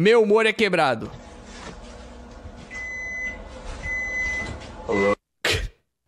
Meu humor é quebrado.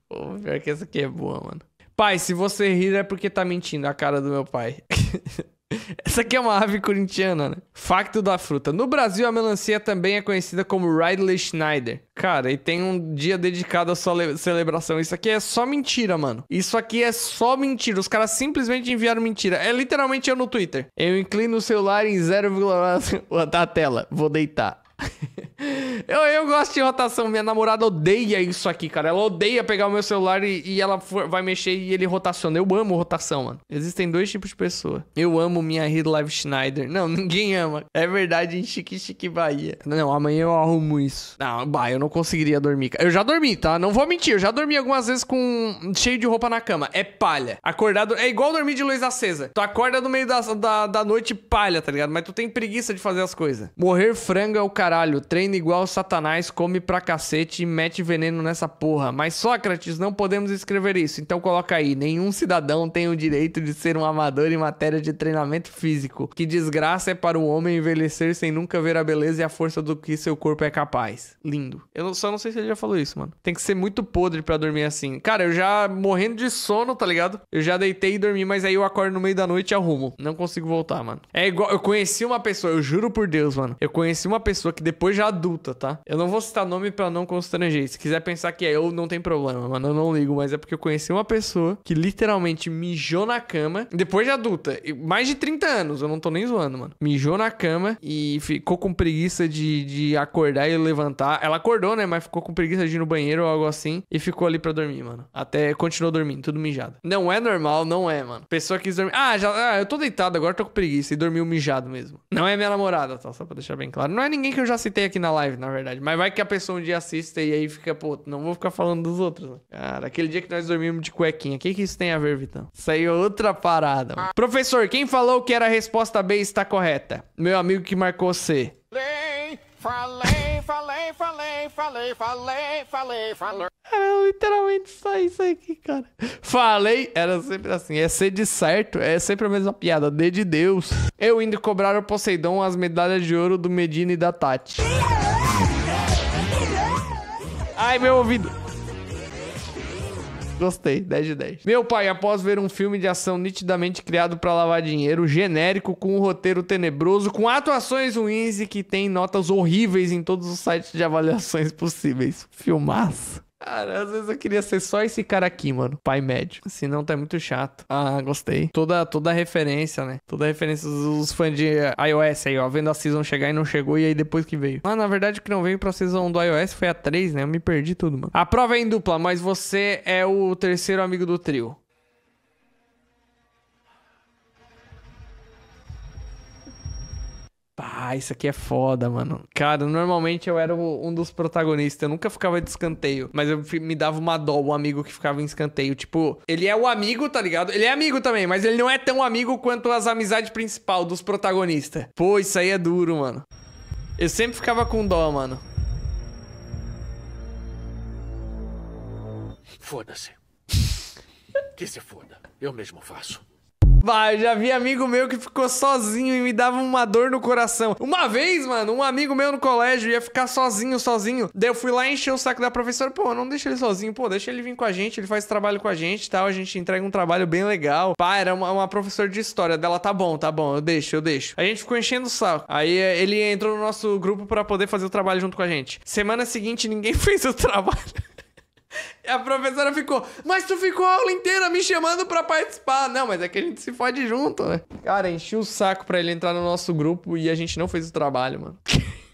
Pô, pior que essa aqui é boa, mano. Pai, se você rir é porque tá mentindo, a cara do meu pai. Essa aqui é uma ave corintiana, né? Facto da fruta. No Brasil, a melancia também é conhecida como Ridley Schneider. Cara, e tem um dia dedicado à sua celebração. Isso aqui é só mentira, mano. Isso aqui é só mentira. Os caras simplesmente enviaram mentira. É literalmente eu no Twitter. Eu inclino o celular em 0,1 da tela. Vou deitar. eu, eu gosto de rotação. Minha namorada odeia isso aqui, cara. Ela odeia pegar o meu celular e, e ela for, vai mexer e ele rotaciona. Eu amo rotação, mano. Existem dois tipos de pessoa. Eu amo minha Live Schneider. Não, ninguém ama. É verdade em Chique Chique Bahia. Não, amanhã eu arrumo isso. Não, bah, eu não conseguiria dormir. Eu já dormi, tá? Não vou mentir. Eu já dormi algumas vezes com cheio de roupa na cama. É palha. Acordado é igual dormir de luz acesa. Tu acorda no meio da, da, da noite palha, tá ligado? Mas tu tem preguiça de fazer as coisas. Morrer frango é o cara Caralho, treina igual Satanás, come pra cacete e mete veneno nessa porra. Mas Sócrates, não podemos escrever isso. Então coloca aí: nenhum cidadão tem o direito de ser um amador em matéria de treinamento físico. Que desgraça é para um homem envelhecer sem nunca ver a beleza e a força do que seu corpo é capaz. Lindo. Eu só não sei se ele já falou isso, mano. Tem que ser muito podre para dormir assim. Cara, eu já morrendo de sono, tá ligado? Eu já deitei e dormi, mas aí eu acordo no meio da noite e arrumo. Não consigo voltar, mano. É igual. Eu conheci uma pessoa, eu juro por Deus, mano. Eu conheci uma pessoa que que depois já adulta, tá? Eu não vou citar nome para não constranger. Se quiser pensar que é eu, não tem problema, mano. Eu não ligo, mas é porque eu conheci uma pessoa que literalmente mijou na cama depois de adulta. Mais de 30 anos, eu não tô nem zoando, mano. Mijou na cama e ficou com preguiça de, de acordar e levantar. Ela acordou, né? Mas ficou com preguiça de ir no banheiro ou algo assim e ficou ali para dormir, mano. Até continuou dormindo, tudo mijado. Não é normal, não é, mano. Pessoa quis dormir. Ah, já, ah, eu tô deitado, agora tô com preguiça e dormiu mijado mesmo. Não é minha namorada, tá? Só pra deixar bem claro. Não é ninguém que que eu já citei aqui na live, na verdade. Mas vai que a pessoa um dia assista e aí fica, pô, não vou ficar falando dos outros. Né? Cara, aquele dia que nós dormimos de cuequinha. O que, que isso tem a ver, Vitão? Saiu é outra parada. Mano. Professor, quem falou que era a resposta B está correta? Meu amigo que marcou C. Falei, falei falei, falei, falei, falei, falei, falei. Era literalmente só isso aqui, cara. Falei, era sempre assim. É ser de certo, é sempre a mesma piada. D de Deus. Eu indo cobrar o Poseidon as medalhas de ouro do Medina e da Tati. Ai, meu ouvido. Gostei, 10 de 10. Meu pai, após ver um filme de ação nitidamente criado para lavar dinheiro, genérico, com um roteiro tenebroso, com atuações ruins e que tem notas horríveis em todos os sites de avaliações possíveis. Filmaço. Cara, às vezes eu queria ser só esse cara aqui, mano. Pai médio. Senão tá muito chato. Ah, gostei. Toda, toda referência, né? Toda referência dos fãs de iOS aí, ó. Vendo a season chegar e não chegou, e aí depois que veio. Ah, na verdade, o que não veio pra season do iOS foi a 3, né? Eu me perdi tudo, mano. A prova é em dupla, mas você é o terceiro amigo do trio. Ah, isso aqui é foda, mano. Cara, normalmente eu era um dos protagonistas. Eu nunca ficava de escanteio. Mas eu me dava uma dó o um amigo que ficava em escanteio. Tipo, ele é o amigo, tá ligado? Ele é amigo também, mas ele não é tão amigo quanto as amizades principal dos protagonistas. Pô, isso aí é duro, mano. Eu sempre ficava com dó, mano. Foda-se. que se foda. Eu mesmo faço. Vai, já vi amigo meu que ficou sozinho e me dava uma dor no coração. Uma vez, mano, um amigo meu no colégio ia ficar sozinho, sozinho. Daí eu fui lá encher o saco da professora. Pô, não deixa ele sozinho, pô, deixa ele vir com a gente, ele faz trabalho com a gente e tal. A gente entrega um trabalho bem legal. Pá, era uma, uma professora de história dela. Tá bom, tá bom, eu deixo, eu deixo. A gente ficou enchendo o saco. Aí eh, ele entrou no nosso grupo para poder fazer o trabalho junto com a gente. Semana seguinte, ninguém fez o trabalho. E a professora ficou, mas tu ficou a aula inteira me chamando pra participar. Não, mas é que a gente se fode junto, né? Cara, enchi o saco pra ele entrar no nosso grupo e a gente não fez o trabalho, mano.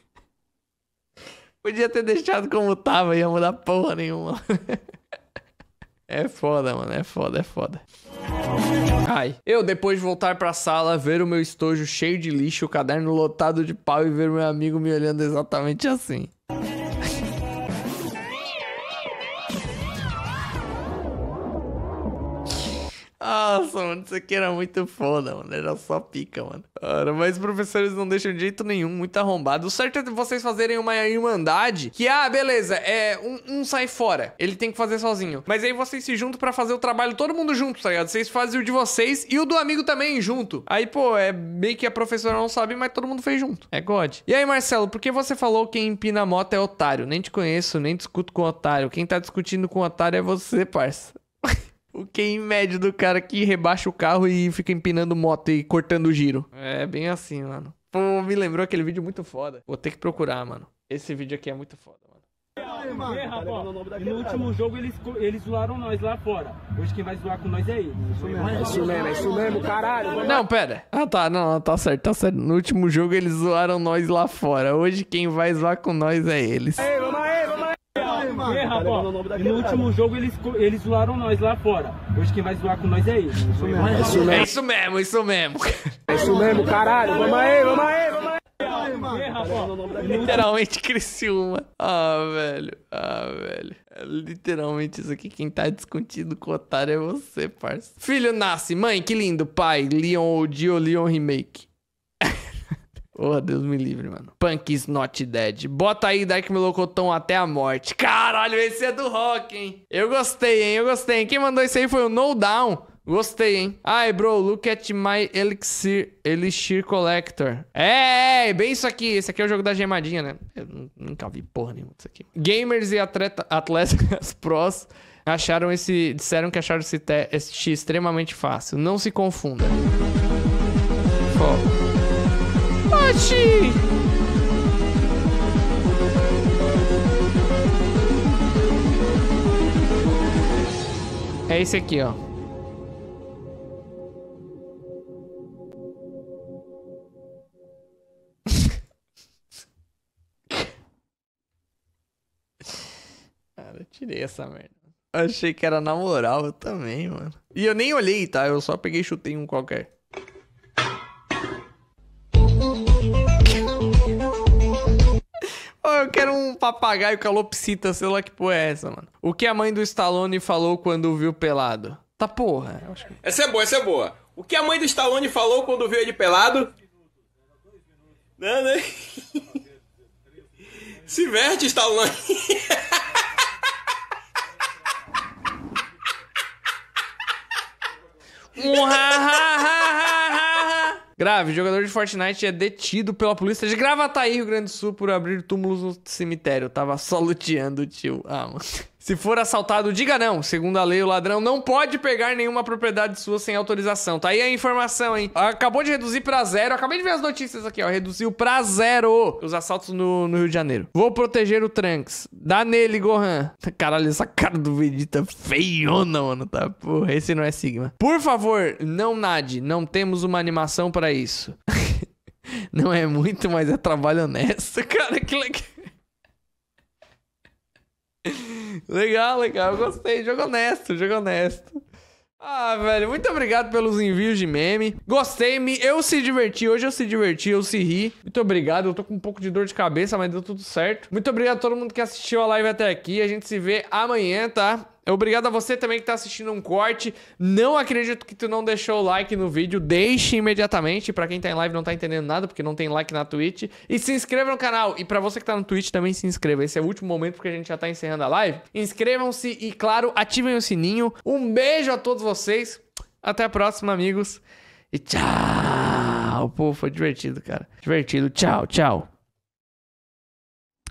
Podia ter deixado como tava, ia mudar porra nenhuma. É foda, mano, é foda, é foda. Ai. Eu, depois de voltar pra sala, ver o meu estojo cheio de lixo, o caderno lotado de pau e ver meu amigo me olhando exatamente assim. Nossa, mano, isso aqui era muito foda, mano. Era só pica, mano. Cara, mas professores não deixam de jeito nenhum, muito arrombado. O certo é vocês fazerem uma irmandade que, ah, beleza, é um, um sai fora. Ele tem que fazer sozinho. Mas aí vocês se juntam para fazer o trabalho todo mundo junto, tá ligado? Vocês fazem o de vocês e o do amigo também junto. Aí, pô, é meio que a professora não sabe, mas todo mundo fez junto. É God. E aí, Marcelo, por que você falou que quem empina a moto é otário? Nem te conheço, nem discuto com otário. Quem tá discutindo com otário é você, parça. o em médio do cara que rebaixa o carro e fica empinando moto e cortando o giro. É bem assim, mano. Pô, me lembrou aquele vídeo muito foda. Vou ter que procurar, mano. Esse vídeo aqui é muito foda, mano. Aí, no último jogo eles, eles zoaram nós lá fora. Hoje quem vai zoar com nós é eles. Isso mesmo, é isso mesmo, é isso mesmo, caralho. Não, pera. Ah, tá, não, tá certo, tá certo. No último jogo eles zoaram nós lá fora. Hoje quem vai zoar com nós é eles. Ei, mano. Tá no último jogo eles, eles zoaram nós lá fora. Hoje quem vai zoar com nós é ele. Isso mesmo. É isso mesmo, é isso mesmo. Isso mesmo, é isso mesmo caralho. Vamos aí, vamos aí, vamos aí. Tá literalmente Criciúma. Ah, velho. Ah, velho. É literalmente isso aqui. Quem tá discutindo com o otário é você, parça. Filho nasce. Mãe, que lindo. Pai, Leon, Dio, Leon Remake. Oh, Deus me livre, mano. Punk is not dead. Bota aí Dark Melocotão até a morte. Caralho, esse é do rock, hein? Eu gostei, hein? Eu gostei. Quem mandou isso aí foi o No Down. Gostei, hein? Ai, bro, look at my elixir, elixir collector. É, é, é bem isso aqui. Esse aqui é o jogo da gemadinha, né? Eu nunca vi porra nenhuma disso aqui. Gamers e atleta, atletas pros acharam esse... Disseram que acharam esse teste extremamente fácil. Não se confunda. É esse aqui, ó. Cara, ah, eu tirei essa merda. Achei que era na moral, eu também, mano. E eu nem olhei, tá? Eu só peguei e chutei um qualquer. eu quero um papagaio calopsita, sei lá que porra é essa, mano. O que a mãe do Stallone falou quando viu pelado? Tá porra. Que... Essa é boa, essa é boa. O que a mãe do Stallone falou quando viu ele pelado? Não, né? Se verte, Stallone. Grave, jogador de Fortnite é detido pela polícia de Gravataí, Rio Grande do Sul, por abrir túmulos no cemitério. Tava só luteando, tio. Ah, mano. Se for assaltado, diga não. Segundo a lei, o ladrão não pode pegar nenhuma propriedade sua sem autorização. Tá aí a informação, hein? Acabou de reduzir pra zero. Acabei de ver as notícias aqui, ó. Reduziu pra zero os assaltos no, no Rio de Janeiro. Vou proteger o Trunks. Dá nele, Gohan. Caralho, essa cara do Vegeta feiona, mano. Tá, porra, esse não é Sigma. Por favor, não nade. Não temos uma animação para isso. não é muito, mas é trabalho honesto. Cara, que legal legal, legal. Eu gostei. Jogo honesto, jogo honesto. Ah, velho, muito obrigado pelos envios de meme. Gostei, me eu se diverti, hoje eu se diverti, eu se ri. Muito obrigado, eu tô com um pouco de dor de cabeça, mas deu tudo certo. Muito obrigado a todo mundo que assistiu a live até aqui. A gente se vê amanhã, tá? Obrigado a você também que está assistindo um corte. Não acredito que tu não deixou o like no vídeo. Deixe imediatamente. Para quem está em live não está entendendo nada, porque não tem like na Twitch. E se inscreva no canal. E para você que está no Twitch também se inscreva. Esse é o último momento porque a gente já está encerrando a live. Inscrevam-se e, claro, ativem o sininho. Um beijo a todos vocês. Até a próxima, amigos. E tchau. Pô, foi divertido, cara. Divertido. Tchau, tchau.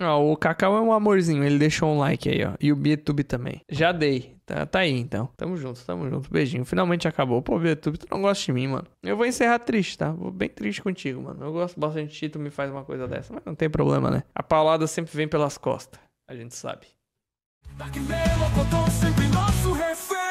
Ó, o Cacau é um amorzinho, ele deixou um like aí, ó. E o Bietube também. Já dei. Tá, tá aí, então. Tamo junto, tamo junto. Beijinho. Finalmente acabou. Pô, Bietube, tu não gosta de mim, mano. Eu vou encerrar triste, tá? Vou bem triste contigo, mano. Eu gosto bastante de ti, tu me faz uma coisa dessa. Mas não tem problema, né? A paulada sempre vem pelas costas. A gente sabe. Tá que sempre nosso refém.